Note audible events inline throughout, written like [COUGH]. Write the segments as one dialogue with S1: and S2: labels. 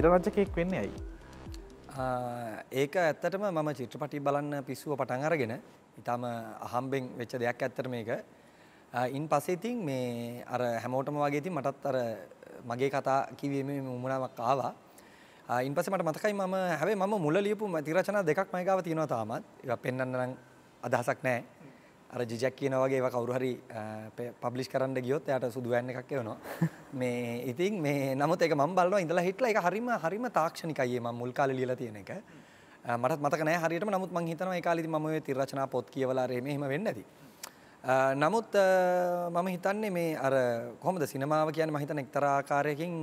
S1: තිරරජකයෙක් වෙන්න ඇයි.
S2: ඒක ඇත්තටම මම චිත්‍රපටි බලන්න පිස්සුව පටන් අරගෙන ඉතාම අහම්බෙන් වෙච්ච දෙයක් ඇත්තට මේක ඉන් පසේතින් මේ අර හැමෝටම වගේති මටත් අර මගේ කතා කිවීමේ මුමනාවක් ආවා ඉන් පස මට මතකයි ම හැබේ ම මුල ලියපු තිරචනා දෙකක් මයිකාව තියෙනවා තාමත් පෙන්න්න නම් අදහසක් නෑ අර ජිජක් කියන වගේ ඒවා කවුරු හරි පබ්ලිෂ් කරන්න ගියොත් එයාට සුදු වෑන් එකක් එවනවා. [LAUGHS] මේ ඉතින් මේ නමුත් ඒක මම බලනවා ඉඳලා හිටලා ඒක හරිම හරිම තාක්ෂණිකයි මම මුල් කාලේ ලියලා තියෙන එක. මටත් මතක නෑ හරියටම නමුත් මං හිතනවා ඒ කාලෙදි මම ওই තිරචනා පොත් කියවලා රේ මෙහෙම වෙන්නේ නැති. නමුත් මම හිතන්නේ මේ අර කොහොමද සිනමාව කියන්නේ මම හිතන එක්තරා ආකාරයකින්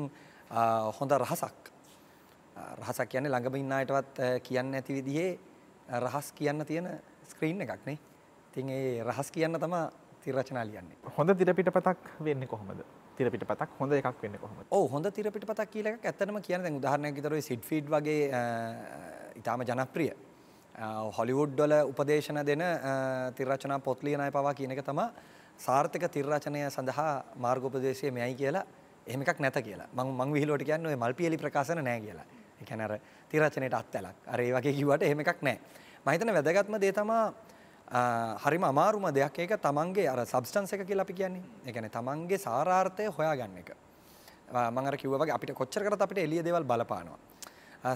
S2: හොඳ රහසක්. රහසක් කියන්නේ ළඟම ඉන්න අයටවත් කියන්න නැති විදිහේ රහස් කියන්න තියෙන ස්ක්‍රීන් එකක් නේ. ඉතින්
S1: ඒ රහස් කියන්න තමයි තිරචනා ලියන්නේ. හොඳ තිරපිටපතක් වෙන්නේ කොහොමද? තිරපිටපතක් හොඳ එකක් වෙන්නේ කොහොමද?
S2: ඔව් හොඳ තිරපිටපතක් කියලා එකක් ඇත්තටම කියන්නේ දැන් උදාහරණයක් විතර ඔය සිඩ් ෆීඩ් වගේ ඊටාම ජනප්‍රිය හොලිවුඩ් වල උපදේශන දෙන තිරචනා පොත් ලියන අය පවා කියන එක තමයි සාර්ථක තිරචනය සඳහා මාර්ගෝපදේශය මෙයයි කියලා එහෙම එකක් නැත කියලා. මම මං විහිළුවට කියන්නේ ඔය මල්පියලි ප්‍රකාශන නැහැ කියලා. ඒ කියන්නේ අර තිරචනයේ අත්ඇලක්. අර ඒ වගේ කිව්වට එහෙම එකක් නැහැ. මම හිතන වැදගත්ම දේ තමයි හරිම අමාරුම දෙයක් ඒක තමන්ගේ අර සබ්ස්ටන්ස් එක කියලා අපි කියන්නේ. ඒ කියන්නේ තමන්ගේ සාරාර්ථය හොයාගන්න එක. මම අර කිව්වා වගේ අපිට කොච්චර කරත් අපිට එළිය දේවල් බලපානවා.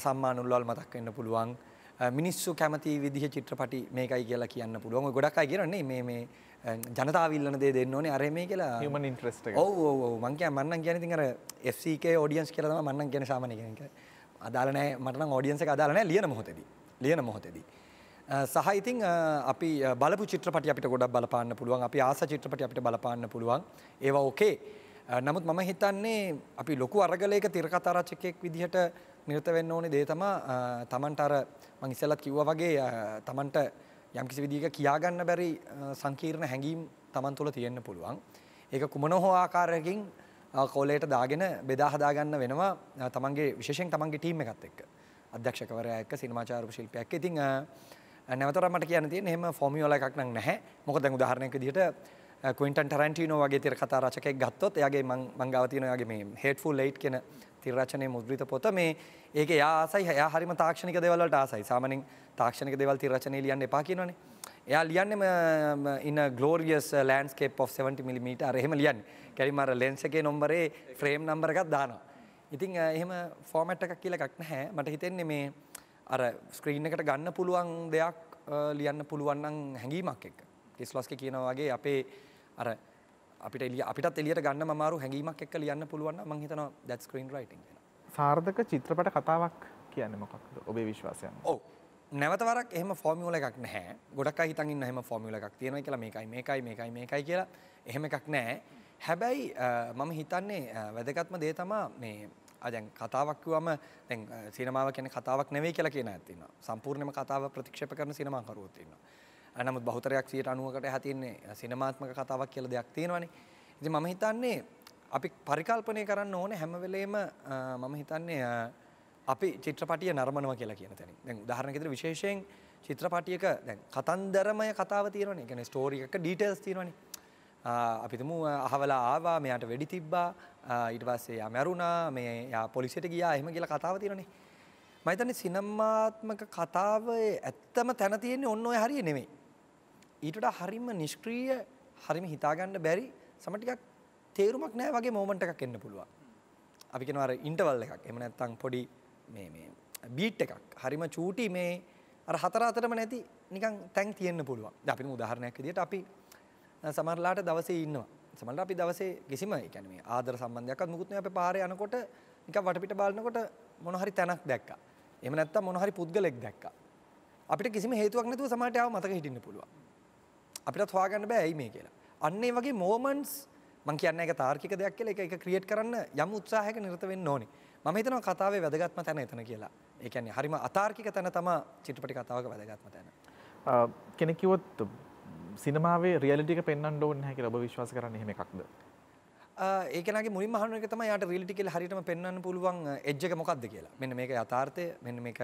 S2: සම්මාන උළවල් මතක් වෙන්න පුළුවන්. මිනිස්සු කැමති විදිහ චිත්‍රපටි මේකයි කියලා කියන්න පුළුවන්. ඔය ගොඩක් අය කියනනේ මේ මේ ජනතාව ඉල්ලන දේ දෙන්න ඕනේ අර මේ කියලා. human
S1: interest එක. ඔව්
S2: ඔව් ඔව් මං කියන්නේ මන්නම් කියන්නේ ඉතින් අර FCK audience කියලා තමයි මන්නම් කියන්නේ සාමාන්‍ය කෙනෙක්. අදාළ නැහැ මට නම් audience එක අදාළ නැහැ ලියන මොහොතේදී. ලියන මොහොතේදී. සහ ඉතින් අපි බලපු චිත්‍රපටි අපිට ගොඩක් බලපාන්න පුළුවන් අපි ආස චිත්‍රපටි අපිට බලපාන්න පුළුවන් ඒවා ඕකේ නමුත් මම හිතන්නේ අපි ලොකු අරගලයක තිරකතාරචකයෙක් විදිහට නිරත වෙන්න ඕනේ දේ තමා තමන්ට අර මං ඉස්සෙල්ලත් කිව්වා වගේ තමන්ට යම්කිසි විදිහක කියාගන්න බැරි සංකීර්ණ හැඟීම් තමන් තුළ තියෙන්න පුළුවන් ඒක කුමන හෝ ආකාරයකින් කෝලයට දාගෙන බෙදා හදා ගන්න වෙනවා තමන්ගේ විශේෂයෙන් තමන්ගේ ටීම් එකත් එක්ක අධ්‍යක්ෂකවරයා එක්ක සිනමාචාරු ශිල්පියා එක්ක ඉතින් නැවතර මට කියන්න තියෙන එහෙම ෆෝමියෝල එකක් නම් නැහැ. මොකද දැන් උදාහරණයක් විදිහට ක්වින්ටන් ටරන්ටිනෝ වගේ තිර කතා රචකයෙක් ගත්තොත් එයාගේ මං මං ගාව තියෙන එයාගේ මේ හේට්ෆුල් ලයිට් කියන තිර රචනයේ මුද්‍රිත පොත මේ ඒකේ එයා ආසයි එයා හරිම තාක්ෂණික දේවල් වලට ආසයි. සාමාන්‍යයෙන් තාක්ෂණික දේවල් තිර රචනයේ ලියන්න එපා කියනවනේ. එයා ලියන්නම ඉන්න ග්ලෝරියස් ලෑන්ඩ්ස්කේප් of 70 mm අර එහෙම ලියන්නේ. කැරිම අර ලෙන්ස් එකේ නම්බරේ ෆ්‍රේම් නම්බර එකක් දානවා. ඉතින් එහෙම ෆෝමැට් එකක් කියලා එකක් නැහැ. මට හිතෙන්නේ මේ අර ස්ක්‍රීන් එකට ගන්න පුළුවන් දෙයක් ලියන්න පුළුවන් නම් හැඟීමක් එක්ක. ටෙස්ලාස්ගේ කියනවා වගේ අපේ අර අපිට එළිය අපිටත් එළියට ගන්න මමාරු හැඟීමක් එක්ක ලියන්න පුළුවන් නම් මම හිතනවා that screen writing කියලා.
S1: සාර්ථක චිත්‍රපට කතාවක් කියන්නේ මොකක්ද ඔබේ විශ්වාසය?
S2: ඔව්. නැවත වරක් එහෙම ෆෝමියුල එකක් නැහැ. ගොඩක් අය හිතන් ඉන්න එහෙම ෆෝමියුල එකක් තියෙනවා කියලා මේකයි මේකයි මේකයි මේකයි කියලා එහෙම එකක් නැහැ. හැබැයි මම හිතන්නේ වැදගත්ම දේ තමයි මේ දැන් කතාවක් කිව්වම දැන් සිනමාව කියන්නේ කතාවක් නෙවෙයි කියලා කියන අයත් ඉන්නවා. සම්පූර්ණයෙන්ම කතාව ප්‍රතික්ෂේප කරන සිනමාකරුවෝත් ඉන්නවා. නමුත් බහුතරයක් 90%කට එහා තියෙන්නේ සිනමාත්මක කතාවක් කියලා දෙයක් තියෙනවනේ. ඉතින් මම හිතන්නේ අපි පරිකල්පනය කරන්න ඕන හැම වෙලේම මම හිතන්නේ අපි චිත්‍රපටිය නර්මනවා කියලා කියන තැනින්. දැන් උදාහරණයක් විදිහට විශේෂයෙන් චිත්‍රපටියක දැන් කතන්දරමය කතාව තියෙනවනේ. ඒ කියන්නේ ස්ටෝරි එකක ඩීටේල්ස් තියෙනවනේ. අපිතුම අහවලා ආවා මෙයාට වැඩි තිබ්බා ඊට පස්සේ යා මැරුණා මේ යා පොලිසියට ගියා එහෙම කියලා කතාව තියෙනනේ මම හිතන්නේ සිනමාත්මක කතාවේ ඇත්තම තැන තියෙන්නේ ඔන්න ඔය හරිය නෙමෙයි ඊට වඩා හරිම නිෂ්ක්‍රීය හරිම හිතාගන්න බැරි සම ටිකක් තේරුමක් නැහැ වගේ මොමන්ට් එකක් එන්න පුළුවන් අපි කියනවා අර ඉන්ටර්වල් එකක් එහෙම නැත්නම් පොඩි මේ මේ බීට් එකක් හරිම චූටි මේ අර හතර අතරම නැති නිකන් තැන් තියෙන්න පුළුවන්. දැන් අපිට උදාහරණයක් විදිහට අපි සමහරලාට දවසේ ඉන්නවා. සමහරලාට අපි දවසේ කිසිම ඒ කියන්නේ මේ ආදර සම්බන්ධයක්වත් මුකුත් නෑ අපි පාරේ යනකොට නිකන් වටපිට බලනකොට මොන හරි තැනක් දැක්කා. එහෙම නැත්නම් මොන හරි පුද්ගලෙක් දැක්කා. අපිට කිසිම හේතුවක් නැතුව සමහරට ආව මතක හිටින්න පුළුවන්. අපිටත් හොයාගන්න බෑ ඇයි මේ කියලා. අන්න ඒ වගේ මොමන්ට්ස් මං කියන්නේ ඒක තාර්කික දෙයක් කියලා ඒක ඒක ක්‍රියේට් කරන්න යම් උත්සාහයක නිරත වෙන්න ඕනේ. මම හිතනවා කතාවේ වැදගත්ම තැන එතන කියලා. ඒ කියන්නේ හරිම අතාර්කික තැන තමයි චිත්‍රපටි කතාවක වැදගත්ම තැන.
S1: කෙනෙක් කිව්වොත් සිනමාවේ රියලිටික පෙන්න්න ඕන්න හැකි ඔබ විශ්වාස කරන්න හෙම එකක්ද.
S2: ඒකනගේ මුලින් මහනුවක තම යට රිලිටි කියල හරිටම පෙන්න්න පුළුවන් එජ්ජක මොකක්ද කියලා මෙන්න මේක යථාර්ථය මෙන්න මේක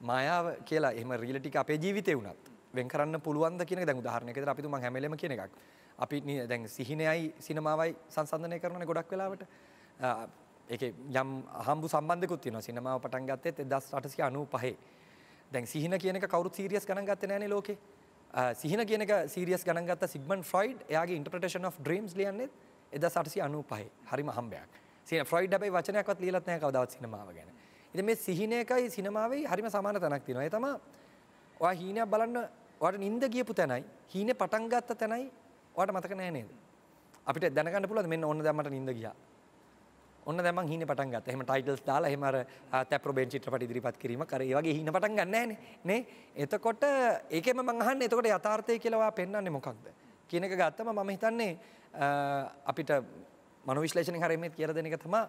S2: මයාව කියලා එම රිලටික අපේ ජීවිතය වුණත් වෙන් කරන්න පුළුවන්ද කියන දැන් උදාහරණයකට අපි තුමන් හැමලෙම කියන එකක් අපි දැන් සිහිනයයි සිනමාවයි සංසන්ධනය කරන ගොඩක් වෙලාවට ඒක යම් හම්බු සම්බන්ධකුත් තියෙනවා සිනමාව පටන් ගත්තෙත් 1895 දැන් සිහින කියන එක කවුරුත් සීරියස් ගණන් ගත්තේ නැහැනේ ලෝකේ Uh, සිහින කියන එක සීරියස් ගණන් ගත්ත සිග්මන් ෆ්‍රොයිඩ් එයාගේ ඉන්ටර්ප්‍රිටේෂන් ඔෆ් ඩ්‍රීම්ස් ලියන්නේ 1895 හරිම හම්බයක්. සිහින ෆ්‍රොයිඩ් හැබැයි වචනයක්වත් ලියලත් නැහැ කවදාවත් සිනමාව ගැන. ඉතින් මේ සිහින එකයි සිනමාවයි හරිම සමාන තැනක් තියෙනවා. ඒ තමයි ඔයා හීනයක් බලන්න ඔයාට නිින්ද ගියපු තැනයි හීනේ පටන් ගත්ත තැනයි ඔයාට මතක නැහැ නේද? අපිට දැනගන්න පුළුවන් මෙන්න ඕන දැන් මට නිින්ද ගියා. ඔන්න දැන් මං හීනේ පටන් ගත්තා. එහෙම ටයිටල්ස් දාලා එහෙම අර තැප්‍රොබෙන් චිත්‍රපට ඉදිරිපත් කිරීම කර ඒ වගේ හීන පටන් ගන්න නෑනේ නේ. එතකොට ඒකෙම මං අහන්නේ එතකොට යථාර්ථය කියලා ඔයා පෙන්වන්නේ මොකක්ද? කියන එක ගත්තම මම හිතන්නේ අපිට මනෝවිශ්ලේෂණය හරීමෙත් කියලා දෙන එක තමයි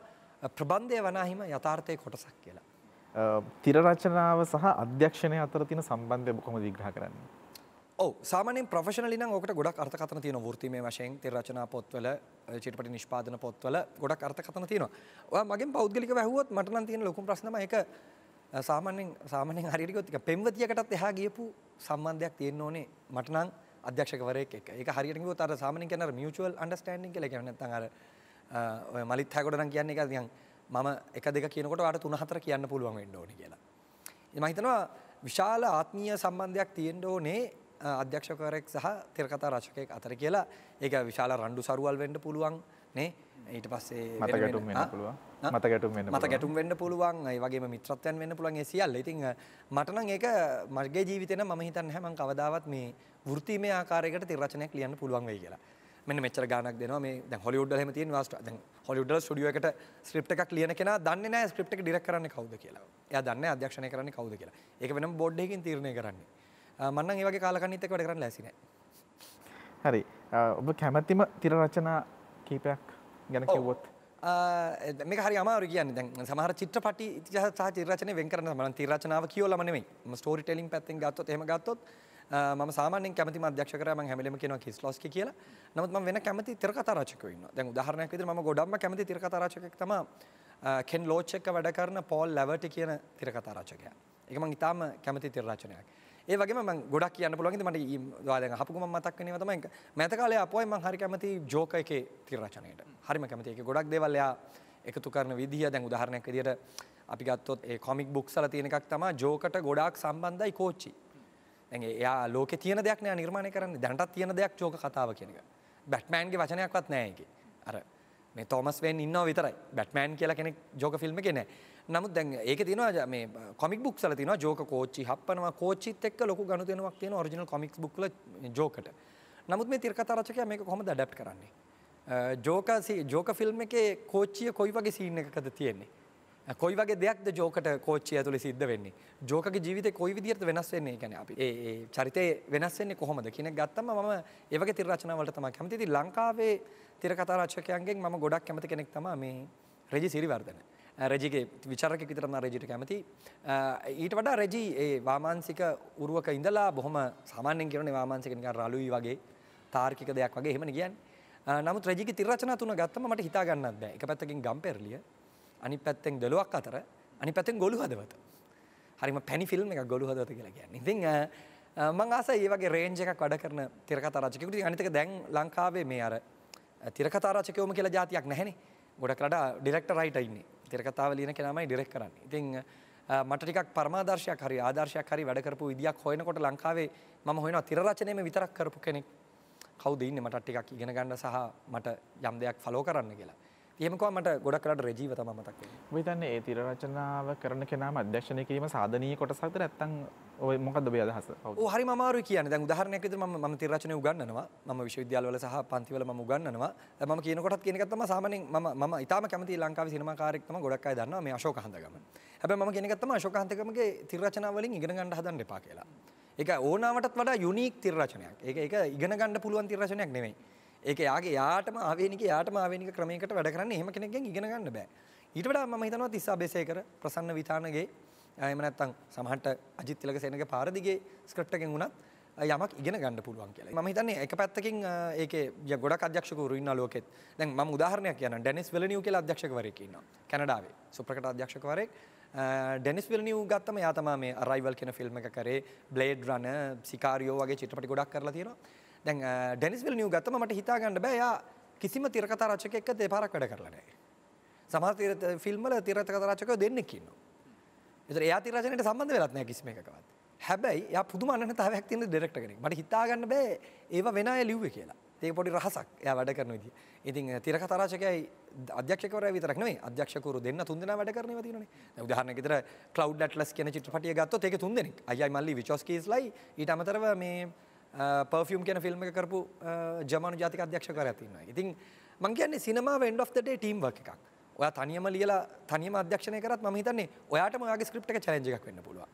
S2: ප්‍රබන්ධය වනාහිම යථාර්ථයේ කොටසක් කියලා.
S1: තිරරචනාව සහ අධ්‍යක්ෂණය අතර තියෙන සම්බන්ධය කොහොමද විග්‍රහ කරන්නේ?
S2: ඔව සාමානෙන් ප්‍රෆෂනලින ඕකට ගොඩක් අර්ථකතන තියෙන ෘතිමය වශයෙන් තෙරචනා පොත්වල චිටපටි නිෂ්පාදන පොත්වල ගොඩක් අර්ථකතන තියෙනවා ඔය මගේ පෞද්ගලික වැහුවොත් මට නම් තියෙන ලොකු ප්‍රශ්නම ඒක සාමාන්‍යයෙන් සාමාන්‍යයෙන් හරියට ගොත් එක පෙම්වතියකටත් එහා ගියපු සම්බන්ධයක් තියෙන්න ඕනේ මට නම් අධ්‍යක්ෂකවරයෙක් එක්ක ඒක හරියට ගොත් අර සාමාන්‍යයෙන් කියන අර මියුචුවල් අන්ඩර්ස්ටෑන්ඩින් කියලා කියන්නේ නැත්නම් අර ඔය මලිත් හැකොට නම් කියන්නේ ඒක නිකන් මම එක දෙක කියනකොට ඔයාලට තුන හතර කියන්න පුළුවන් වෙන්න ඕනේ කියලා මම හිතනවා විශාල ආත්මීය සම්බන්ධයක් තියෙන්න ඕනේ අධ්‍යක්ෂකරෙක් සහ තිරකතා රශකයෙක් අතර කියලා ඒක විශාල රණ්ඩු සරුවල් වෙන්ඩ පුළුවන් නේ ඊට පස්සේ මත ගැටුම් වෙන්න පුළුවන්
S1: මත ගැටුම් වෙන්න මත ගැටුම්
S2: වෙන්න පුළුවන් ඒ වගේම මිත්‍රත්වයන් වෙන්න පුළුවන් ඒ සියල්ල. ඉතින් මට නම් ඒක මගේ ජීවිතේ නම් මම හිතන්නේ නැහැ මම කවදාවත් මේ වෘත්තීමය ආකාරයකට තිරචනයක් ලියන්න පුළුවන් වෙයි කියලා. මෙන්න මෙච්චර ගානක් දෙනවා මේ දැන් හොලිවුඩ් වල එහෙම තියෙන වාස්ට දැන් හොලිවුඩ් වල ස්ටුඩියෝ එකට ස්ක්‍රිප්ට් එකක් ලියන කෙනා දන්නේ නැහැ ස්ක්‍රිප්ට් එක ඩිරෙක්ට් කරන්නේ කවුද කියලා. එයා දන්නේ නැහැ අධ්‍යක්ෂණය කරන්නේ කවුද කියලා. ඒක වෙනම බෝඩ් එකකින් තීරණය කරන්නේ. මන්න ඒවගේ කාලකනිතක වැඩ කරන්න ලැසින
S1: හරි ඔබ කැමැතිම තිර රචනා කීපයක් ගැන කිව්වොත්
S2: මේ හරි අමාරු කියන්න දැන් සමහර චිත්‍රපටි ඉතිහාස සහ චිත්‍රරචනය වෙන් කරන මම තිරචනාව කියලාම නෙමෙයි මම ස්ටෝරි ටෙලිං පැත්තෙන් ගත්තොත් එහෙම ගත්තොත් මම සාමාන්‍යෙන් කැමති අධ්‍යක්ෂකරම හැමලම කියෙන කිස්ලොස්ක කියලා නමුත් ම වෙන කැමති තිරකතාරචකවන්න දැන් උදාහරණයක් විදිර ම ගොඩක්ම කැමති තිරකතාරචකක් තම කෙන් ලෝච්චක වැඩ කරන පෝල් ලැවට කියන තිරකතාරචකය එකම ඉතාම කැමති තිරරචනයක් ඒවගේ ම ගොඩක් කියන්න පුළන්ගේ මට වාද හපුම මතක් වෙන තමයි මැතකාලය අපොයි මං හරි කැමති ජෝක එකේ තිරචනයට හරිම කැමති එක ගොඩක් දෙවල්ලයා එකතු කරන විදිහ දැන් උදාහරණයක් දිට අපි ගත්තොත් ඒ කොමික් බුක්සල තියෙන එකක් තම ජෝකට ගොඩක් සම්බන්ධයි කෝච්චි එයා ලෝක තියන දෙයක් නෑ නිර්මාණය කරන්න දැනටත් තියෙන දෙයක් ජෝක කතාව කියනක බැට්මෑන්ගේ වචනයක්වත් නෑයක අර මේ තෝමස් වෙන් ඉන්න විතරයි බැට්මෑන් කියලා කෙනෙක් ජෝක ෆිල්ම් කෙනෑ නමුත් දැන් ඒක තියෙනවා මේ කොමික් බුක්ස් වල තියෙනවා ජෝක කෝච්චි හප්පනවා කෝච්චිත් එක්ක ලොකු ගනුදෙනුවක් තියෙන ඔරිජිනල් කොමික්ස් බුක් වල ජෝකට. නමුත් මේ තිරකතා රචකයා මේක කොහොමද ඇඩැප්ට් කරන්නේ? ජෝක ජෝක ෆිල්ම් එකේ කෝච්චිය කොයි වගේ සීන් එකකද තියෙන්නේ? කොයි වගේ දෙයක්ද ජෝකට කෝච්චිය ඇතුළේ සිද්ධ වෙන්නේ. ජෝකගේ ජීවිතේ කොයි විදිහට වෙනස් වෙන්නේ කියන්නේ අපි. ඒ ඒ චරිතේ වෙනස් වෙන්නේ කොහොමද කියන එක ගත්තම මම ඒ වගේ තිර රචනා වලට තමයි කැමති. ඉතින් ලංකාවේ තිර කතා රචකයන්ගෙන් මම ගොඩක් කැමති කෙනෙක් තමයි මේ රජි සිරිවර්ධන. රජගේ විචරක විතරම රජට කැමති. ඊට වඩා රජී ඒ වාමාන්සික උරුවක ඉඳලා බොහොම සාමාන්‍යෙන් කරන වාමාන්සිකනික රලුයි වගේ තාර්කික දෙයක් වගේ හෙමන කියන් නමුත් රජික තිරචන තුන ගත්තම මට හිතාගන්නත් බෑ එක පැත්තකින් ගම්පෙරලිය අනි පැත්තෙන් දළුවක් අතර අනි පැත්තෙන් ගොලු හදවත. හරිම පැනි ෆිල්ම් එක ගොලු හදවත කියලා කියන්න. ඉතින් මං ආස ඒ වගේ රේන්ජ් එකක් වැඩ කරන තිරකතා රචකයෙකුට අනිතක දැන් ලංකාවේ මේ අර තිරකතා රචකයෝම කියලා જાතියක් නැහැනේ. ගොඩක්රට ඩිරෙක්ට රයිට ඉන්නේ තිරකතාව ලියන කෙනමයි ඩිරෙක් කරන්න ඉතිං මට ටිකක් පරමාදර්ශයක් හරි ආදර්ශයක් හරි වැඩකරපු විදියක් හොයනකොට ලංකාවේ මම හොයන තිරරචනයම විතරක් කරපු කෙනෙක් කවුද ඉන්න මටත් ටිකක් ඉගෙන ගන්න සහ මට යම් දෙයක් ෆලෝ කරන්න කියලා තියෙමකව මට ගොඩක් කරට රජීව තම මතක්
S1: විතන්න ඒ තිර රචනාව කරන කෙනම අධ්‍යක්ෂණය කිරීම සාධනී කොට සත ඇත්තන් ඔය මොකද බේ අදහස හරි මාරු කියන දැන් උදාහරණයක් විදිහට මම මම තිරචනය උගන්වනවා
S2: මම විශ්වවිද්‍යාලවල සහ පන්තිවල මම උගන්වනවා මම කියන කොටත් කියන එක තමයි සාමාන්‍යයෙන් මම මම ඊටාම කැමති ලංකාවේ සිනමාකාරයෙක් තමයි ගොඩක් අය දන්නවා මේ අශෝක හන්දගම හැබැයි මම කියන එක තමයි අශෝක හන්දගමගේ තිරචනා වලින් ඉගෙන ගන්න හදන්න එපා කියලා ඒක ඕනාවටත් වඩා යුනික් තිරචනයක් ඒක ඒක ඉගෙන ගන්න පුළුවන් තිරචනයක් නෙමෙයි ඒක යාගේ යාටම ආවේනික යාටම ආවේනික ක්‍රමයකට වැඩ කරන්නේ එහෙම කෙනෙක්ගෙන් ඉගෙන ගන්න බෑ. ඊට වඩා මම හිතනවා තිස්ස අබේසේකර ප්‍රසන්න විතානගේ එහෙම නැත්නම් සමහරට අජිත් තිලකසේනගේ පාරදිගේ ස්ක්‍රිප්ට් එකෙන් වුණත් යමක් ඉගෙන ගන්න පුළුවන් කියලා. මම හිතන්නේ එක පැත්තකින් ඒකේ ගොඩක් අධ්‍යක්ෂකවරු ඉන්න ලෝකෙත්. දැන් මම උදාහරණයක් කියන්නම්. ඩෙනිස් වෙලනිව් කියලා අධ්‍යක්ෂකවරයෙක් ඉන්නවා. කැනඩාවේ. සුප්‍රකට අධ්‍යක්ෂකවරයෙක්. ඩෙනිස් විල්නිව් ගත්තම යා තමා මේ අරයිවල් කෙන ෆිල්ම් එක කරේ බ්ලේඩ් රන සිකාරියෝ වගේ චිත්‍රපටි ගොඩක් කරලා තියෙනවා. දැන් ඩැනිස්විල් නිව් ගත්තම මට හිතා ගන්න බෑ එයා කිසිම තිරකතා රචකයෙක් එක්ක දෙපාරක් වැඩ කරලා නැහැ. සමහර තිර ෆිල්ම් වල තිරකතා රචකයෝ දෙන්නෙක් ඉන්නවා. ඒතර එයා තිරචනයට සම්බන්ධ වෙලත් නැහැ කිසිම එකකවත්. හැබැයි එයා පුදුම අනන්‍යතාවයක් තියෙන ඩිරෙක්ටර් කෙනෙක්. මට හිතා ගන්න බෑ ඒව වෙන අය ලිව්වේ කියලා. ඒක පොඩි රහසක් එයා වැඩ කරන විදිය. ඉතින් තිරකතා රචකයයි අධ්‍යක්ෂකවරයා විතරක් නෙවෙයි අධ්‍යක්ෂකවරු දෙන්න තුන් දෙනා වැඩ කරනවා තියෙනනේ. දැන් උදාහරණයක් විතර Cloud Atlas කියන චිත්‍රපටිය ගත්තොත් ඒකේ තුන් දෙනෙක්. අයියයි මල්ලි විචොස්කීස්ලයි ඊට අමතරව මේ පර්ෆියම් ගැන ෆිල්ම් එක කරපු uh, ජමනු ජාතික අධ්‍යක්ෂකවර ඇතින්නවා. ඉතින් මං කියන්නේ සිනමාව end of the day team work එකක්. ඔයා තනියම ලියලා තනියම අධ්‍යක්ෂණය කරත් මම හිතන්නේ ඔයාටම ඔයාගේ ස්ක්‍රිප්ට් එක challenge එකක් වෙන්න පුළුවන්.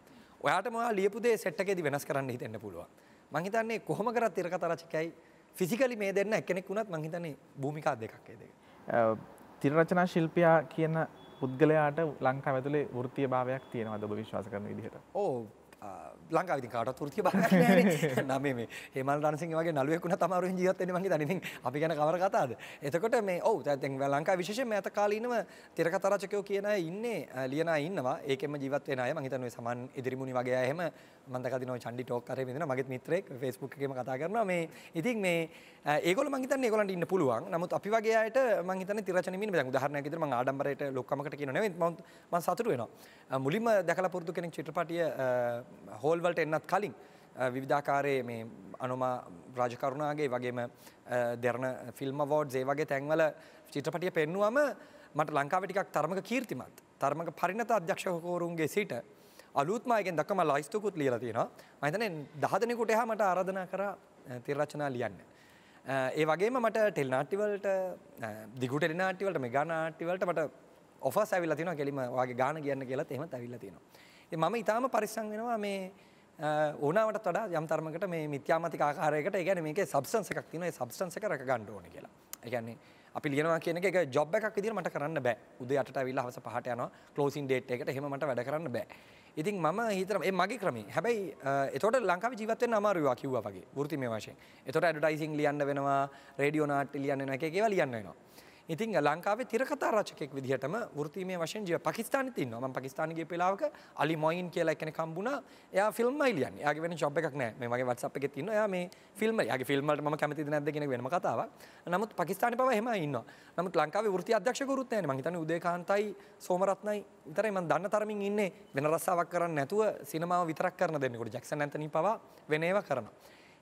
S2: ඔයාටම ඔයා ලියපු දේ සෙට් එකේදී වෙනස් කරන්න හිතෙන්න පුළුවන්. මං හිතන්නේ කොහොම කරත් තිරකතා රචකයයි ෆිසිකලි මේ දෙන්න එකෙනෙක් වුණත් මං හිතන්නේ භූමිකා දෙකක් ඒ දෙක.
S1: Uh, තිරරචනා ශිල්පියා කියන පුද්ගලයාට ලංකාව ඇතුලේ වෘත්තීය භාවයක් තියෙනවද ඔබ විශ්වාස කරන විදිහට?
S2: ඕ ලංකාවිති කාටත් ෘතිය බරක් [LAUGHS] නම මේ හෙමල් රන්සිගේ නලුවෙක්ුණ තමරු ජීවත්තෙන මගේ දනින් අපි ගැන කවර කතාද. එතකොට මේ ඔවු ඇතැන් ලංකා විශෂම ඇත කාලීනව තෙරකතරචකයෝ කියන ඉන්නේ ලියන ඉන්නවා ඒකෙම ජීවත්වෙන අය මහිතනුව සමන් ඉදිරිමුණි වගේ හෙම මන්දකදින චන්ඩි ටෝක් කර ෙන මගේත් මිත්‍රෙක් ෆස්බුක්ම කතා කරන මේ ඉතින් මේ ඒගොල මහිතන් ඒගොලට ඉන්න පුළුවන් නමුත් අපි වගේයට මහිතන තිරචනමින් දහරන ෙතරම ආඩම්බරයට ලොක්කමට කියන නෙ ම සතුරුවෙනවා. මුලින්ම දැකලා පුරදු කෙනෙක් චිත්‍රපටිය හෝල් පොල්වලට එන්නත් කලින් විවිධාකාරයේ මේ අනුමා රාජකරුණාගේ වගේම දෙරණ ෆිල්ම් අවෝඩ්ස් ඒ වගේ තැන්වල චිත්‍රපටිය පෙන්වුවම මට ලංකාවේ ටිකක් තරමක කීර්තිමත් තරමක පරිණත අධ්‍යක්ෂකවරුන්ගේ සිට අලුත්මයගෙන් දක්කම ලයිස්තුකුත් ලියලා තියෙනවා මම හිතන්නේ 10 දිනෙකට එහා මට ආරාධනා කරා තිර රචනා ලියන්න. ඒ වගේම මට ටෙලි නාට්‍ය වලට දිගු ටෙලි නාට්‍ය වලට මෙගා නාට්‍ය වලට මට ඔෆර්ස් ඇවිල්ලා තිනවා කෙලිම වාගේ ගාන කියන්න කියලාත් එහෙමත් ඇවිල්ලා තිනවා. ඉතින් මම ඊටාම පරිස්සම් වෙනවා මේ ඕනාවට වඩා යම් තරමකට මේ මිත්‍යාමතික ආකාරයකට ඒ කියන්නේ මේකේ සබ්ස්ටන්ස් එකක් තියෙනවා ඒ සබ්ස්ටන්ස් එක රැක ගන්න ඕනේ කියලා. ඒ කියන්නේ අපි ලියනවා කියන එක ඒක ජොබ් එකක් විදිහට මට කරන්න බෑ. උදේ 8ට අවිල්ලා හවස 5ට යනවා ක්ලෝසින් ඩේට් එකට එහෙම මට වැඩ කරන්න බෑ. ඉතින් මම හිතන මේ මගේ ක්‍රමේ. හැබැයි එතකොට ලංකාවේ ජීවත් වෙන්න අමාරුයි වා කිව්වා වගේ වෘත්තිමය වශයෙන්. එතකොට ඇඩ්වර්ටයිසින් ලියන්න වෙනවා, රේඩියෝ නාට්‍ය ලියන්න වෙනවා, එක එක ඒවා ලියන්න වෙනවා. ඉතින් ලංකාවේ තිරකතා රචකෙක් විදිහටම වෘත්තීමය වශයෙන් ජීව පකිස්තානෙත් ඉන්නවා. මම පකිස්තානෙ ගිය වෙලාවක අලි මොයින් කියලා කෙනෙක් හම්බුණා. එයා ෆිල්ම් අය ලියන්නේ. එයාගේ වෙන ජොබ් එකක් නැහැ. මේ මගේ WhatsApp එකෙත් ඉන්නවා. එයා මේ ෆිල්ම් එයාගේ ෆිල්ම් වලට මම කැමතිද නැද්ද කියන එක වෙනම කතාවක්. නමුත් පකිස්තානෙ පවා එහෙම ඉන්නවා. නමුත් ලංකාවේ වෘත්ති අධ්‍යක්ෂකවරුත් නැහැ. මම හිතන්නේ උදේකාන්තයි සෝමරත්නයි විතරයි මම දන්න තරමින් ඉන්නේ. වෙන රස්සාවක් කරන්නේ නැතුව සිනමාව විතරක් කරන දෙන්නෙකුට. ජැක්සන් ඇන්තනි පවා වෙන ඒවා කරනවා.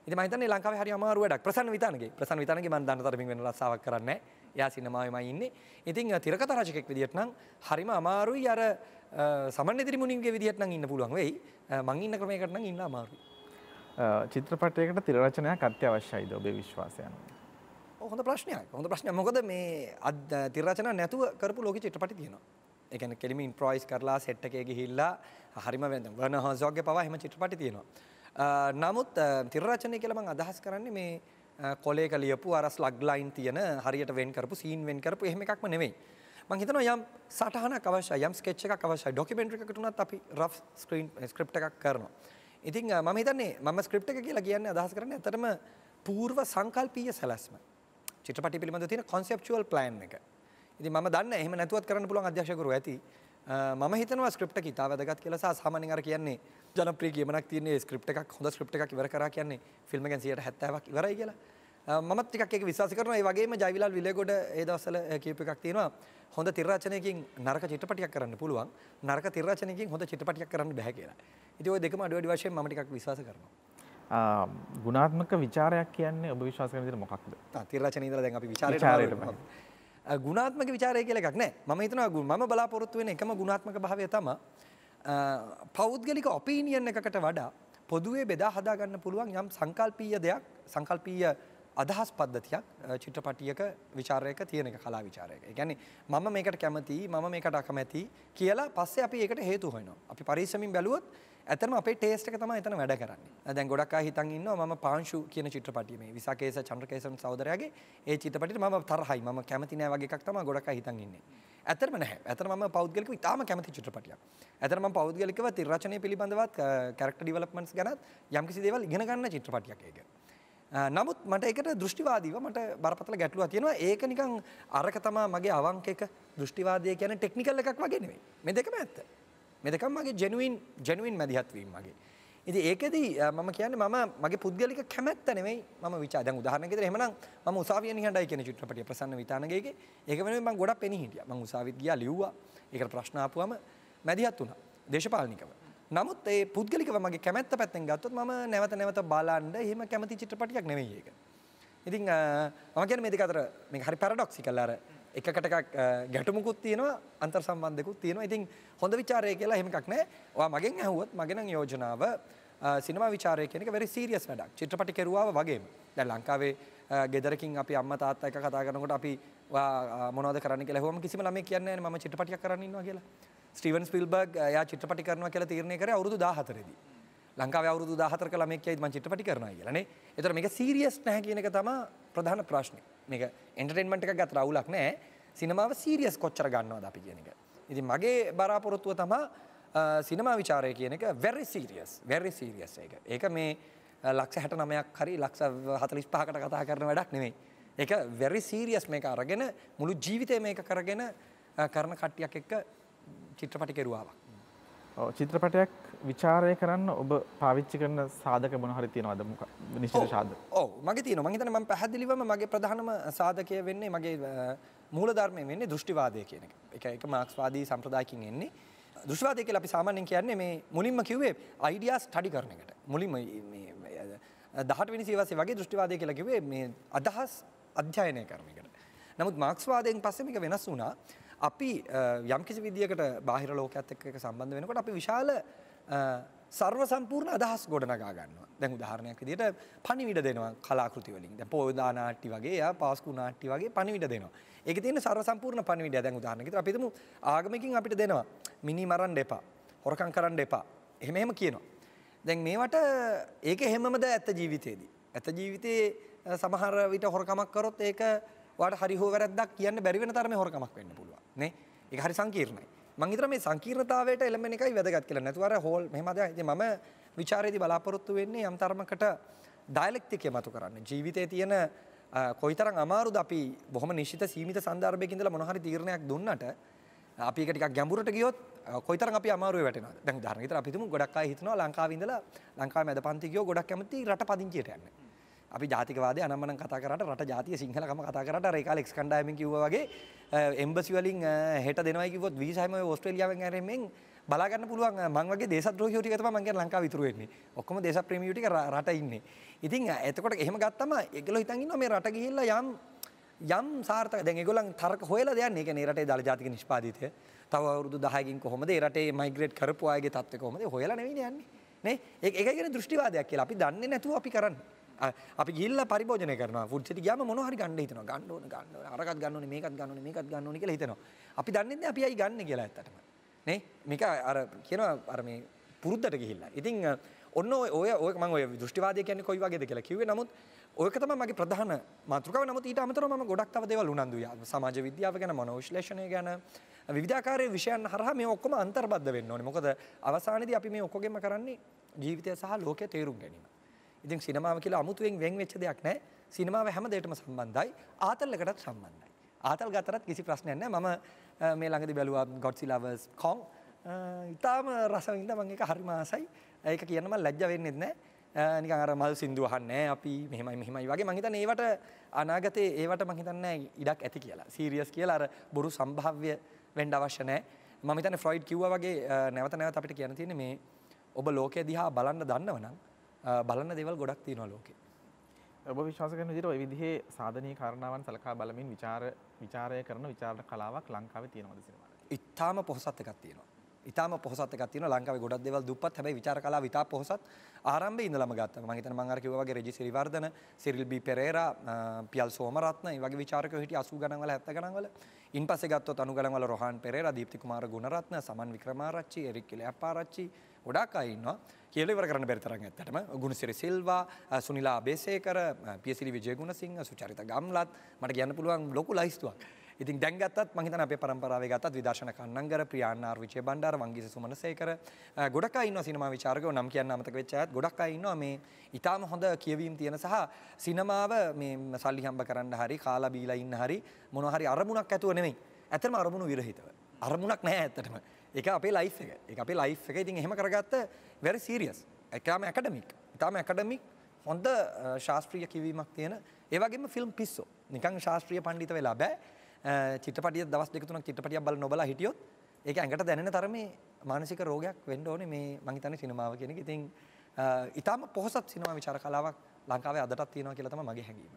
S2: ඉතින් මම හිතන්නේ ලංකාවේ හරි අමාරු වැඩක්. ප්‍රසන්න විතානගේ. ප්‍රසන්න විතානගේ මම දන්න තරමින් වෙන රස්සාවක් කරන්නේ නැහැ. එයා සිනමාවමයි ඉන්නේ. ඉතින් තිරකත රචකෙක් විදිහට නම් හරිම අමාරුයි අර සමන් ඉදිරිමුණින්ගේ විදිහට නම් ඉන්න පුළුවන් වෙයි. මං ඉන්න ක්‍රමයකට නම් ඉන්න අමාරුයි.
S1: චිත්‍රපටයකට තිරරචනයක් අත්‍යවශ්‍යයිද ඔබේ විශ්වාසය අනුව?
S2: හොඳ ප්‍රශ්නයක්. හොඳ ප්‍රශ්නයක්. මොකද මේ තිරරචන නැතුව කරපු ලෝක චිත්‍රපටි තියෙනවා. ඒ කියන්නේ කෙලිම ඉම්ප්‍රොයිස් කරලා සෙට් එකේ ගිහිල්ලා හරිම වෙන වර්ණ හොසෝගේ පවා එහෙම චිත්‍රපටි තියෙනවා. නමුත් තිරරචනය කියලා මම අදහස් කරන්නේ මේ කොලේක ලියපු අර ස්ලග් ලයින් තියෙන හරියට වෙන් කරපු සීන් වෙන් කරපු එහෙම එකක්ම නෙමෙයි. මං හිතනවා යම් සටහනක් අවශ්‍යයි යම් ස්කෙච් එකක් අවශ්‍යයි ඩොකියුමෙන්ටරි එකකට උනත් අපි රෆ් ස්ක්‍රීන් ස්ක්‍රිප්ට් එකක් කරනවා. ඉතින් මම හිතන්නේ මම ස්ක්‍රිප්ට් එක කියලා කියන්නේ අදහස් කරන්නේ ඇත්තටම పూర్ව සංකල්පීය සැලැස්ම. චිත්‍රපටි පිළිබඳව තියෙන conceptual plan එක. ඉතින් මම දන්න එහෙම නැතුවත් කරන්න පුළුවන් අධ්‍යක්ෂකවරු ඇති. මම හිතනවා ස්ක්‍රප්ට ඉතා වැදගත් කියලා සාමානින් අර කියන්නේ ජනප්‍රිය ගමනක් තියන්නේ ස්ක්‍රප්ට එකක් හොඳ ස්ක්‍රප්ට එකක් ඉවර කරා කියන්නේ ෆිල්ම් එකෙන් 70ක් ඉවරයි කියලා මමත් ටිකක් ඒක විශ්වාස කරනවා ඒ වගේම ජයවිලාල් විලේගොඩ ඒ දවස්වල කියපු එකක් තියෙනවා හොඳ තිරරචනයකින් නරක චිත්‍රපටියක් කරන්න පුළුවන් නරක තිරරචනයකින් හොඳ චිත්‍රපටියක් කරන්න බැහැ කියලා. ඉතින් ඔය දෙකම අඩු අඩු වශයෙන් මම ටිකක් විශ්වාස
S1: කරනවා. ගුණාත්මක ਵਿਚාරයක් කියන්නේ ඔබ විශ්වාස කරන විදිහට මොකක්ද? තා
S2: තිරරචන ඉඳලා දැන් අපි ਵਿਚාරයට ගුණාත්මක ਵਿਚාරය කියලා එකක් නැහැ. මම හිතනවා මම බලාපොරොත්තු වෙන එකම ගුණාත්මක භාවය තමයි පෞද්ගලික ඔපිනියන් එකකට වඩා පොදුවේ බෙදා හදාගන්න පුළුවන් යම් සංකල්පීය දෙයක් සංකල්පීය අදහස් පද්ධතියක් චිත්‍රපටියක විචාරයක තියෙන එක කලා විචාරයක. ඒ කියන්නේ මම මේකට කැමති, මම මේකට අකමැති කියලා පස්සේ අපි ඒකට හේතු හොයනවා. අපි පරිස්සමින් බැලුවොත් ඇතරම අපේ ටේස්ටක තම එතන වැඩ කරන්නේ දැන් ගොඩක් අය හිතන් ඉන්නවා මම පාංශු කියන චිත්‍රපටිය මේ විසාකේස චන්ද්‍රකේසන් සහෝදරයාගේ ඒ චිත්‍රපටියට මම තරහයි මම කැමති නෑ වගේ එකක් තමයි ගොඩක් අය හිතන් ඉන්නේ ඇතරම නැහැ ඇතරම මම පෞද්ගලිකව ඉතාම කැමති චිත්‍රපටියක් ඇතරම මම පෞද්ගලිකව තිරචනය පිළිබඳවත් කැරක්ටර් ඩිවෙලොප්මන්ට්ස් ගැනත් යම්කිසි දේවල් ඉගෙන ගන්න චිත්‍රපටියක් ඒක නමුත් මට එකට දෘෂ්ටිවාදීව මට බරපතල ගැටලුව තියෙනවා ඒක නිකන් අරක තමා මගේ අවංකක දෘෂ්ටිවාදය කියන ටෙක්නිකල් එකක් වගේ නෙවෙයි. මේ දෙකම ඇත්ත. මේ දෙකම මගේ ජෙනුයින් ජෙනුයින් මැදිහත් වීම මගේ. ඉතින් ඒකෙදි මම කියන්නේ මම මගේ පුද්ගලික කැමැත්ත නෙවෙයි මම විචාර. දැන් උදාහරණයක් විදිහට එහෙමනම් මම උසාවිය නිහඬයි කියන චිත්‍රපටිය ප්‍රසන්න විතානගේගේ ඒක වෙනුවෙන් මම ගොඩක් පෙනී හිටියා. මම උසාවිත් ගියා ලිව්වා. ඒකට ප්‍රශ්න ආපුවම මැදිහත් වුණා. දේශපාලනිකව. නමුත් ඒ පුද්ගලිකව මගේ කැමැත්ත පැත්තෙන් ගත්තොත් මම නැවත නැවත බලන්න එහෙම කැමති චිත්‍රපටියක් නෙමෙයි ඒක. ඉතින් මම කියන්නේ මේ දෙක අතර මේක හරි පැරඩොක්සිකල් අර එකකට එකක් ගැටුමකුත් තියෙනවා අන්තර් සම්බන්ධකුත් තියෙනවා. ඉතින් හොඳ ਵਿਚාරය කියලා එහෙම එකක් නැහැ. ඔයා මගෙන් ඇහුවොත් මගේ නම් යෝජනාව සිනමා විචාරය කියන එක very serious වැඩක්. චිත්‍රපටි කෙරුවාව වගේම. දැන් ලංකාවේ ගෙදරකින් අපි අම්මා තාත්තා එක කතා කරනකොට අපි මොනවද කරන්න කියලා හුවම කිසිම ළමයෙක් කියන්නේ නැහැ මම චිත්‍රපටයක් කරන්න ඉන්නවා කියලා. ස්ටීවන් ස්පිල්බර්ග් එයා චිත්‍රපටි කරනවා කියලා තීරණය කරේ අවුරුදු 14 දී. ලංකාවේ අවුරුදු 14ක ළමයෙක් ඇවිත් මම චිත්‍රපටි කරනවා කියලා නේ. ඒතර මේක සීරියස් නැහැ කියන එක තමයි ප්‍රධාන ප්‍රශ්නේ. මේක එන්ටර්ටේන්මන්ට් එකක් ගත රවුලක් නැහැ. සිනමාව සීරියස් කොච්චර ගන්නවද අපි කියන එක. ඉතින් මගේ බලාපොරොත්තුව තමයි සිනමා ਵਿਚාරය කියන එක very serious, very serious ඒක. ඒක මේ ලක්ෂ 69ක් හරි ලක්ෂ 45කට කතා කරන වැඩක් නෙමෙයි. ඒක වෙරි සීරියස් මේක අරගෙන මුළු ජීවිතය මේක කරගෙන කරන කට්ටියක් එක්ක චිත්‍රපටි කෙරුවාවක්.
S1: චිත්‍රපටයක් විචාරය කරන්න ඔබ පාවිච්චි කරන සාධක මොන හරි තියෙනවද නිශ්චිත සාධක?
S2: ඔව් මගේ තියෙනවා. මම හිතන්නේ මම පැහැදිලිවම මගේ ප්‍රධානම සාධකය වෙන්නේ මගේ මූලධර්මය වෙන්නේ දෘෂ්ටිවාදය කියන එක. ඒක ඒක මාක්ස්වාදී සම්ප්‍රදායකින් එන්නේ. දෘෂ්ටිවාදය කියලා අපි සාමාන්‍යයෙන් කියන්නේ මේ මුලින්ම කිව්වේ අයිඩියාස් ස්ටඩි කරන එකට. මුලින්ම මේ 18 වෙනි සියවසේ වගේ දෘෂ්ටිවාදය කියලා කිව්වේ මේ අදහස් අධ්‍යයනය කරන එකට. නමුත් මාක්ස්වාදයෙන් පස්සේ මේක වෙනස් වුණා. අපි යම්කිසි විදියකට බාහිර ලෝකයේත් එක්ක සම්බන්ධ වෙනකොට අපි විශාල සර්ව සම්පූර්ණ අදහස් ගොඩනගා ගන්නවා. දැන් උදාහරණයක් විදිහට පණිවිඩ දෙනවා කලාකෘති වලින්. දැන් පොයදා නාට්‍ය වගේ, යා පාස්කු නාට්‍ය වගේ පණිවිඩ දෙනවා. ඒකේ තියෙන සර්ව සම්පූර්ණ පණිවිඩය දැන් උදාහරණයක් විදිහට අපි හිතමු ආගමකින් අපිට දෙනවා. මිනි මරන්න එපා. හොරකම් කරන්න එපා. එහෙම එහෙම කියනවා. දැන් මේවට ඒක එහෙමමද ඇත්ත ජීවිතේදී. ඇත්ත ජීවිතයේ සමහර විට හොරකමක් කරොත් ඒක වාට හරි හෝ වැරද්දක් කියන්න බැරි වෙන තරමේ හොරකමක් වෙන්න පුළුවන් නේ ඒක හරි සංකීර්ණයි මං හිතනවා මේ සංකීර්ණතාවයට එළඹෙන එකයි වැදගත් කියලා නැතුව අර හෝල් මෙහෙම අද ඉතින් මම ਵਿਚාරයේදී බලාපොරොත්තු වෙන්නේ යම් තරමකට ඩයලෙක්ටික්ය මතු කරන්න ජීවිතයේ තියෙන කොයිතරම් අමාරුද අපි බොහොම නිශ්චිත සීමිත සංදර්භයක ඉඳලා මොන හරි තීරණයක් දුන්නට අපි එක ටිකක් ගැඹුරට ගියොත් කොයිතරම් අපි අමාරුවේ වැටෙනවද දැන් උදාහරණයක් විතර අපි හිතමු ගොඩක් අය හිතනවා ලංකාවේ ඉඳලා ලංකාවේ මැද පන්ති ගියෝ ගොඩක් කැමති රට පදිංචියට යන්න අපි ජාතිකවාදය අනම්මනම් කතා කරාට රට ජාතිය සිංහලකම කතා කරාට අර ඒ කාලේ එක්ස් කණ්ඩායමෙන් කිව්වා වගේ එම්බසි වලින් හෙට දෙනවයි කිව්වොත් වීසායම ඕස්ට්‍රේලියාවෙන් ඇරෙමින් බලාගන්න පුළුවන් මං වගේ දේශද්‍රෝහියෝ ටික තමයි මං කියන්නේ ලංකාව විතර වෙන්නේ. ඔක්කොම දේශප්‍රේමියෝ ටික රට ඉන්නේ. ඉතින් එතකොට එහෙම ගත්තම ඒගොල්ලෝ හිතන් ඉන්නවා මේ රට ගිහිල්ලා යම් යම් සාර්ථක දැන් ඒගොල්ලන් තර්ක හොයලා දෙන්නේ. ඒ කියන්නේ රටේ දල ජාතික නිෂ්පාදිතය. තව අවුරුදු 10කින් කොහොමද ඒ රටේ මයිග්‍රේට් කරපු අයගේ තත්ත්වය කොහොමද හොයලා නෙවෙයිනේ යන්නේ. නේ? ඒක ඒක කියන්නේ දෘෂ්ටිවාදයක් කියලා අපි දන්නේ නැතුව අපි කරන්නේ. අපි ගිල්ල පරිෝජන කරන පුද්චට ගම මොහරි ගන්න හිතන ගන්නඕන ගන්න අරකත් ගන්නන මේකත් ගන්නන මේකත් ගන්නන කියලා හිතනවා අපි දන්නද අපි අයි ගන්න කියලා ඇත්තටම නේ මේක අර කියන අර මේ පුරුද්දට ගිහිල්ලා ඉතිං ඔන්න ඔය ඔය මං ඔය දෘෂ්ටිවාදය කියන්නේ කොයි වගේද කියලා කිව්වේ නමුත් ඔයක තමයි මගේ ප්‍රධාන මාතෘකාව නමුත් ඊට අමතරව මම ගොඩක් තව දේවල් උනන්දුයි සමාජ විද්‍යාව ගැන මනෝවිශ්ලේෂණය ගැන විධාකාරය විෂයන් හරහ මේ ඔක්කොම අන්තර්බද්ධ වෙන්න ඕනේ මොකද අවසානයේදී අපි මේ ඔක්කොගෙම කරන්නේ ජීවිතය සහ ලෝකය තේරුම් ගැනීම ඉතින් සිනමාව කියලා අමුතුවෙන් වෙන් වෙච්ච දෙයක් නැහැ. සිනමාව හැම දෙයකටම සම්බන්ධයි. ආතල්ලකටත් සම්බන්ධයි. ආතල් ගතරත් කිසි ප්‍රශ්නයක් නැහැ. මම මේ ළඟදී බැලුවා Godzilla vs Kong. ඉතාලම රසවින්ද මම ඒක හරිම ආසයි. ඒක කියන්න මම ලැජ්ජ වෙන්නේත් නැහැ. නිකන් අර මල් සින්දු අහන්නේ අපි මෙහෙමයි මෙහෙමයි වගේ මං හිතන්නේ ඒවට අනාගතේ ඒවට මං හිතන්නේ ඉඩක් ඇති කියලා. සීරියස් කියලා අර බොරු සම්භාව්‍ය වෙන්න අවශ්‍ය නැහැ. මම හිතන්නේ ෆ්‍රොයිඩ් කිව්වා වගේ නැවත නැවත අපිට කියන්න තියෙන්නේ මේ ඔබ ලෝකය
S1: දිහා බලන්න දන්නවනම් බලන්න දෙවල් ගොඩක් තියෙනවා ලෝකේ. ඔබ විශ්වාස කරන විදිහට ওই විදිහේ සාධනීය කාරණාවන් සලකා බලමින් විචාර විචාරය කරන විචාර කලාවක් ලංකාවේ තියෙනවද සිනමාවේ? ඉතාලම පොහසත් එකක් තියෙනවා. ඉතාම පොහසත් එකක් තියෙනවා
S2: ලංකාවේ ගොඩක් දේවල් දුප්පත් හැබැයි විචාර කලාව ඉතා පොහසත් ආරම්භයේ ඉඳලම ගත්තා මම හිතන්නේ මම අර කිව්වා වගේ රෙජි සිරිවර්ධන සිරිල් බී පෙරේරා පියල් සෝමරත්න මේ වගේ විචාරකයෝ හිටිය 80 ගණන් වල 70 ගණන් වල ඉන්පස්සේ ගත්තොත් 90 ගණන් වල රොහාන් පෙරේරා දීප්ති කුමාර ගුණරත්න සමන් වික්‍රමාරච්චි එරික් කිලැප්පාරච්චි ගොඩාක් අය ඉන්නවා කියල ඉවර කරන්න බැරි තරම් ඇත්තටම ගුණසිරි සිල්වා සුනිලා බේසේකර පියසිරි විජේගුණසිංහ සුචරිත ගම්ලත් මට කියන්න පුළුවන් ලොකු ලයිස්තුවක්. ඉතින් දැන් ගත්තත් මම හිතන අපේ પરම්පරාව ගත්තත් විදර්ශන කන්නංගර ප්‍රියාන්නාර් විජේ බණ්ඩාර වංගීස සුමනසේකර ගොඩක් අය ඉන්නවා සිනමා විචාරකයෝ නම් කියන්න අමතක වෙච්ච අයත් ගොඩක් අය ඉන්නවා මේ ඊටාම හොඳ කියවීම් තියෙන සහ සිනමාව මේ සල්ලි හම්බ කරන්න හරි කාලා බීලා ඉන්න හරි මොනවා හරි අරමුණක් ඇතුව නෙමෙයි. ඇත්තම අරමුණු විරහිතව. අරමුණක් නැහැ ඇත්තටම. එක අපේ ලයි් එක එක අපේ ලයි් එක ඉතින් එහෙම කරගත්ත වැරි සීරියස් එකම ඇකඩමික් ඉතාම ඇකඩමික් හොඳ ශාස්ත්‍රීය කිවීමක් තියෙන ඒවගේම ෆිල්ම් පිස්සෝ නිකං ශාස්ත්‍රීය පණ්ඩිත වෙලා බෑ චිටපටිය දවස් දෙකතුනක් චිටපටිය බල නොබල හිටියොත් ඒක ඇඟට දැනෙන තරමේ මානසික රෝගයක් වෙන්න ඕනේ මේ මං හිතන්නේ සිනමාව කියන එක. ඉතින් ඊටාම පොහසත් සිනමා විචාර කලාවක් ලංකාවේ අදටත් තියෙනවා කියලා තමයි මගේ හැඟීම.